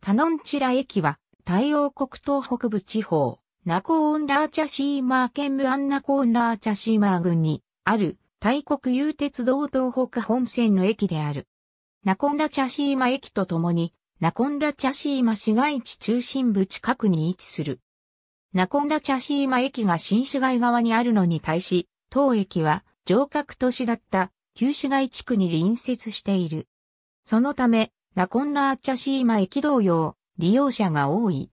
タノンチラ駅は、太陽国東北部地方、ナコーンラーチャシーマー県ムアンナコーンラーチャシーマー郡に、ある、大国有鉄道東北本線の駅である。ナコンラチャシーマ駅とともに、ナコンラチャシーマ市街地中心部近くに位置する。ナコンラチャシーマ駅が新市街側にあるのに対し、当駅は城郭都市だった旧市街地区に隣接している。そのため、ナコンラーチャシーマ駅同様、利用者が多い。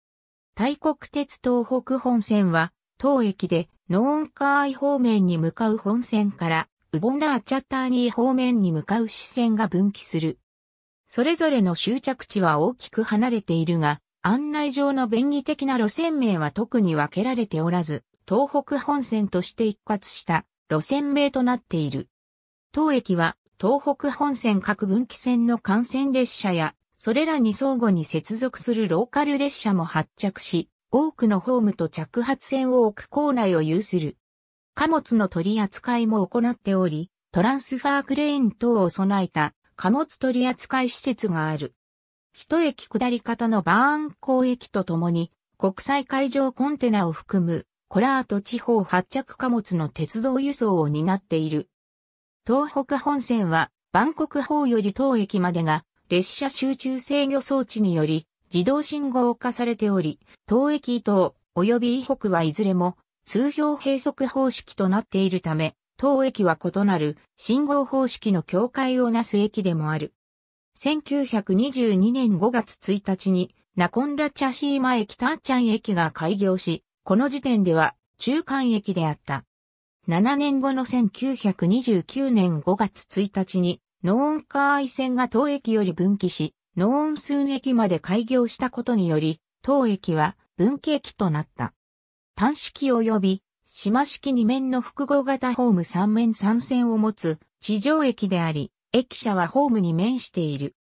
大国鉄東北本線は、当駅でノーンカーイ方面に向かう本線から、ウボンラーチャターニー方面に向かう支線が分岐する。それぞれの終着地は大きく離れているが、案内上の便宜的な路線名は特に分けられておらず、東北本線として一括した路線名となっている。当駅は東北本線各分岐線の幹線列車や、それらに相互に接続するローカル列車も発着し、多くのホームと着発線を置く構内を有する。貨物の取り扱いも行っており、トランスファークレーン等を備えた貨物取扱い施設がある。一駅下り方のバーン港駅とともに、国際海上コンテナを含む、コラート地方発着貨物の鉄道輸送を担っている東北本線は、バンコク方より当駅までが、列車集中制御装置により、自動信号化されており、当駅伊東、及び以北はいずれも、通標閉塞方式となっているため、当駅は異なる信号方式の境界をなす駅でもある。1922年5月1日に、ナコンラチャシーマ駅ターチャン駅が開業し、この時点では中間駅であった。7年後の1929年5月1日に、ノーンカー愛線が当駅より分岐し、ノーンン駅まで開業したことにより、当駅は分岐駅となった。単式及び、島式2面の複合型ホーム3面3線を持つ地上駅であり、駅舎はホームに面している。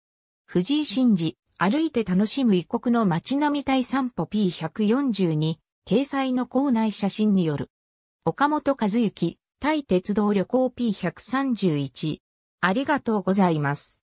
藤井真二、歩いて楽しむ異国の街並み対散歩 P142、掲載の校内写真による。岡本和幸、対鉄道旅行 P131。ありがとうございます。